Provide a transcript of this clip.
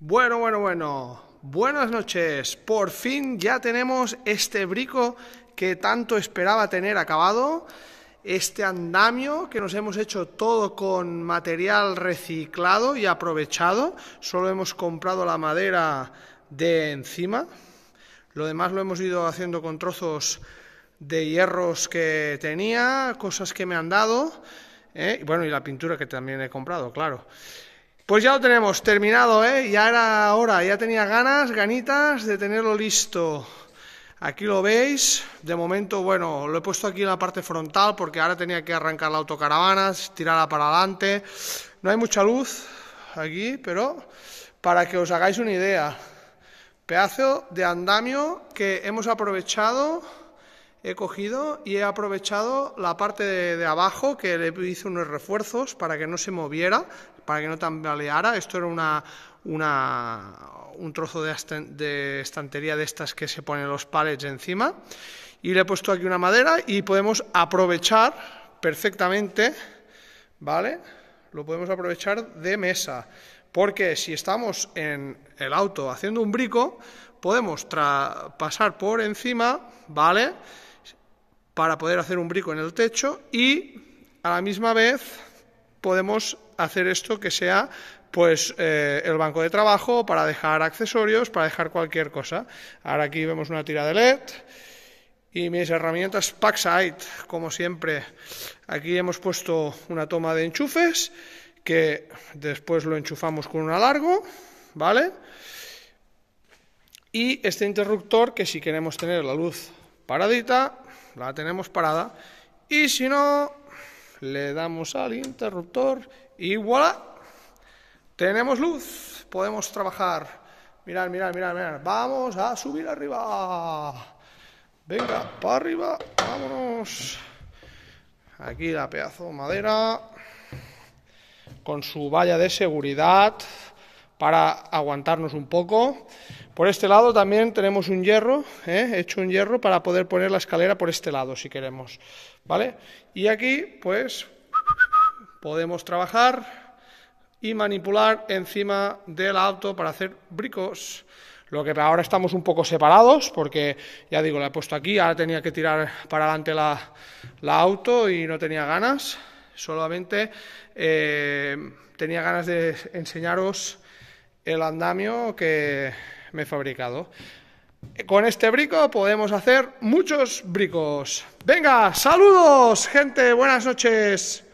Bueno, bueno, bueno. Buenas noches. Por fin ya tenemos este brico que tanto esperaba tener acabado. Este andamio que nos hemos hecho todo con material reciclado y aprovechado. Solo hemos comprado la madera de encima. Lo demás lo hemos ido haciendo con trozos de hierros que tenía, cosas que me han dado. ¿eh? Y bueno, y la pintura que también he comprado, claro. Pues ya lo tenemos terminado, ¿eh? Ya era hora, ya tenía ganas, ganitas de tenerlo listo. Aquí lo veis, de momento, bueno, lo he puesto aquí en la parte frontal porque ahora tenía que arrancar la autocaravana, tirarla para adelante. No hay mucha luz aquí, pero para que os hagáis una idea, pedazo de andamio que hemos aprovechado he cogido y he aprovechado la parte de, abajo que le hice unos refuerzos para que no se moviera, para que no tambaleara. Esto era una, un trozo de, de, estantería de estas que se ponen los palets encima. Y le he puesto aquí una madera y podemos aprovechar perfectamente, ¿vale? Lo podemos aprovechar de mesa porque si estamos en el auto haciendo un brico, podemos pasar por encima, ¿vale? Para poder hacer un brico en el techo y a la misma vez podemos hacer esto que sea pues eh, el banco de trabajo para dejar accesorios, para dejar cualquier cosa. Ahora aquí vemos una tira de LED y mis herramientas Packside. como siempre. Aquí hemos puesto una toma de enchufes que después lo enchufamos con un alargo, ¿vale? Y este interruptor que si queremos tener la luz paradita, la tenemos parada, y si no, le damos al interruptor y voilà, tenemos luz, podemos trabajar. Mirad, mirad, mirad, mirad, vamos a subir arriba. Venga, para arriba, vámonos. Aquí la pedazo de madera con su valla de seguridad para aguantarnos un poco. Por este lado también tenemos un hierro, ¿eh? hecho un hierro para poder poner la escalera por este lado si queremos, ¿vale? Y aquí pues podemos trabajar y manipular encima del auto para hacer bricos. Lo que ahora estamos un poco separados, porque ya digo, la he puesto aquí, ahora tenía que tirar para adelante la, la auto y no tenía ganas. Solamente eh, tenía ganas de enseñaros el andamio que me he fabricado. Con este brico podemos hacer muchos bricos. Venga, saludos, gente, buenas noches.